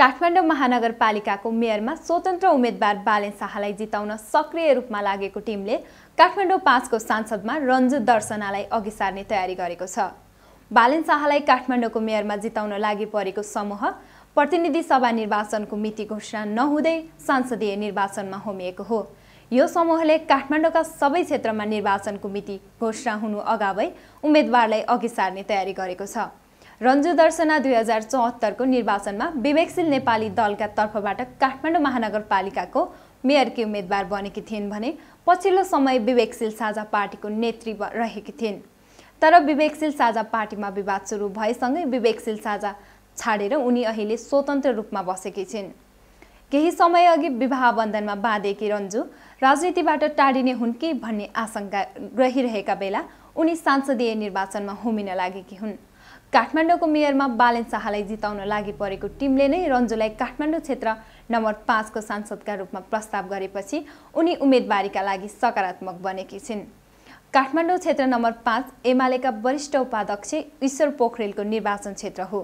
काठमाडौँ महानगरपालिकाको मेयरमा स्वतन्त्र उम्मेद्वार बालेन शाहलाई जिताउन सक्रिय रूपमा लागेको टिमले काठमाडौँ पाँचको सांसदमा रन्जु दर्शनालाई अघि सार्ने तयारी गरेको छ बालेन शाहलाई काठमाडौँको मेयरमा जिताउन लागि परेको समूह प्रतिनिधि सभा निर्वाचनको मिति घोषणा नहुँदै संसदीय निर्वाचनमा होमिएको हो यो समूहले काठमाडौँका सबै क्षेत्रमा निर्वाचनको मिति घोषणा हुनु अगावै उम्मेद्वारलाई अघि सार्ने तयारी गरेको छ रन्जु दर्शना दुई हजार चौहत्तरको निर्वाचनमा विवेकशील नेपाली दलका तर्फबाट काठमाडौँ महानगरपालिकाको मेयरकी उम्मेद्वार बनेकी थिइन् भने पछिल्लो समय विवेकशील साझा पार्टीको नेत्री रहेकी थिइन् तर विवेकशील साझा पार्टीमा विवाद सुरु भएसँगै विवेकशील साझा छाडेर उनी अहिले स्वतन्त्र रूपमा बसेकी छिन् केही समयअघि विवाह बन्धनमा बाँधेकी रन्जु राजनीतिबाट टाढिने हुन् कि भन्ने आशंका रहिरहेका बेला उनी सांसदीय निर्वाचनमा होमिन लागेकी हुन् काठमाडौँको मेयरमा बालेन शाहलाई जिताउन लागि परेको टिमले नै रन्जुलाई काठमाडौँ क्षेत्र नम्बर पाँचको सांसदका रूपमा प्रस्ताव गरेपछि उनी उम्मेदवारीका लागि सकारात्मक बनेकी छिन् काठमाडौँ क्षेत्र नम्बर पाँच एमालेका वरिष्ठ उपाध्यक्ष ईश्वर पोखरेलको निर्वाचन क्षेत्र हो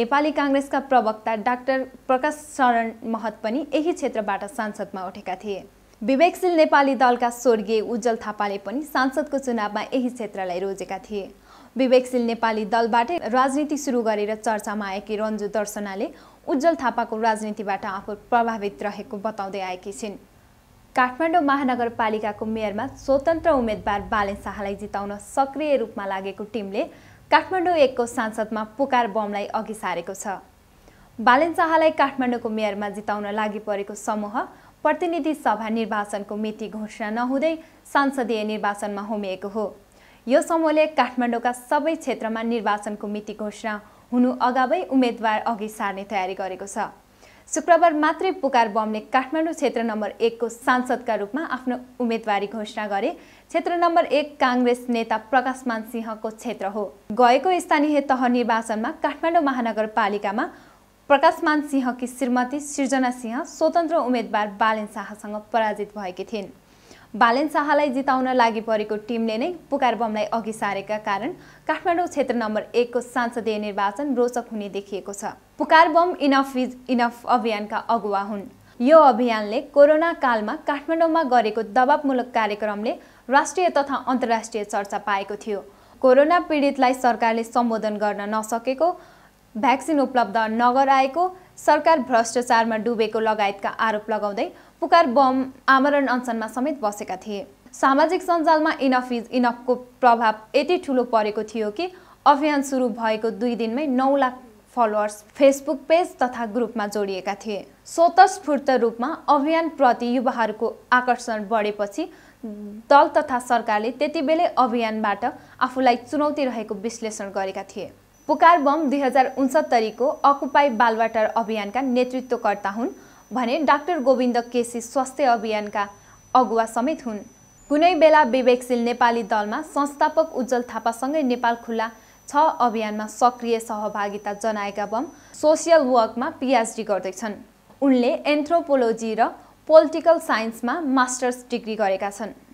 नेपाली काङ्ग्रेसका प्रवक्ता डाक्टर प्रकाश शरण महत पनि यही क्षेत्रबाट सांसदमा उठेका थिए विवेकशील नेपाली दलका स्वर्गीय उज्जवल थापाले पनि सांसदको चुनावमा यही क्षेत्रलाई रोजेका थिए विवेकशील नेपाली दलबाटै राजनीति सुरु गरेर चर्चामा आएकी रन्जु दर्शनाले उज्जवल थापाको राजनीतिबाट आफू प्रभावित रहेको बताउँदै आएकी छिन् काठमाडौँ महानगरपालिकाको मेयरमा स्वतन्त्र उम्मेद्वार बालेन शाहलाई जिताउन सक्रिय रूपमा लागेको टिमले काठमाडौँ एकको सांसदमा पुकार बमलाई अघि सारेको छ बालेन शाहलाई काठमाडौँको मेयरमा जिताउन लागि परेको समूह प्रतिनिधि सभा निर्वाचनको मिति घोषणा नहुँदै संसदीय निर्वाचनमा होमिएको हो यो समूहले काठमाडौँका सबै क्षेत्रमा निर्वाचनको मिति घोषणा हुनु अगावै उम्मेद्वार अघि सार्ने तयारी गरेको छ शुक्रबार मात्रै पुकार बमले काठमाडौँ क्षेत्र नम्बर एकको सांसदका रूपमा आफ्नो उम्मेदवारी घोषणा गरे क्षेत्र नम्बर एक काङ्ग्रेस नेता प्रकाशमान सिंहको क्षेत्र हो गएको स्थानीय तह निर्वाचनमा काठमाडौँ महानगरपालिकामा प्रकाशमान सिंहकी श्रीमती सृजना सिंह स्वतन्त्र उम्मेद्वार बालेन शाहसँग पराजित भएकी थिइन् बालेन शाहलाई जिताउन लागि परेको टिमले नै पुकार बमलाई अघि सारेका कारण काठमाडौँ क्षेत्र नम्बर एकको सांसदीय निर्वाचन रोचक हुने देखिएको छ पुकार बम इनफ इज इनफ अभियानका अगुवा हुन् यो अभियानले कोरोना कालमा काठमाडौँमा गरेको दबावमूलक कार्यक्रमले राष्ट्रिय तथा अन्तर्राष्ट्रिय चर्चा पाएको थियो कोरोना पीडितलाई सरकारले सम्बोधन गर्न नसकेको भ्याक्सिन उपलब्ध नगराएको सरकार भ्रष्टाचारमा डुबेको लगायतका आरोप लगाउँदै पुकार बम आमरण अनसनमा समेत बसेका थिए सामाजिक सञ्जालमा इनफ इज इनफको प्रभाव यति ठुलो परेको थियो कि अभियान सुरु भएको दुई दिनमै नौ लाख फलोवर्स फेसबुक पेज तथा ग्रुपमा जोडिएका थिए स्वतस्फूर्त रूपमा अभियानप्रति युवाहरूको आकर्षण बढेपछि दल तथा सरकारले त्यति बेलै अभियानबाट आफूलाई चुनौती रहेको विश्लेषण गरेका थिए पुकार बम दुई हजार उनसत्तरीको अकुपाई बालवाटार अभियानका नेतृत्वकर्ता हुन् भने डाक्टर गोविन्द केसी स्वास्थ्य अभियानका अगुवा समेत हुन् कुनै बेला विवेकशील नेपाली दलमा संस्थापक उज्जवल थापासँगै नेपाल खुल्ला छ अभियानमा सक्रिय सहभागिता जनाएका बम सोसियल वर्कमा पिएचडी गर्दैछन् उनले एन्थ्रोपोलोजी र पोलिटिकल साइन्समा मास्टर्स डिग्री गरेका छन्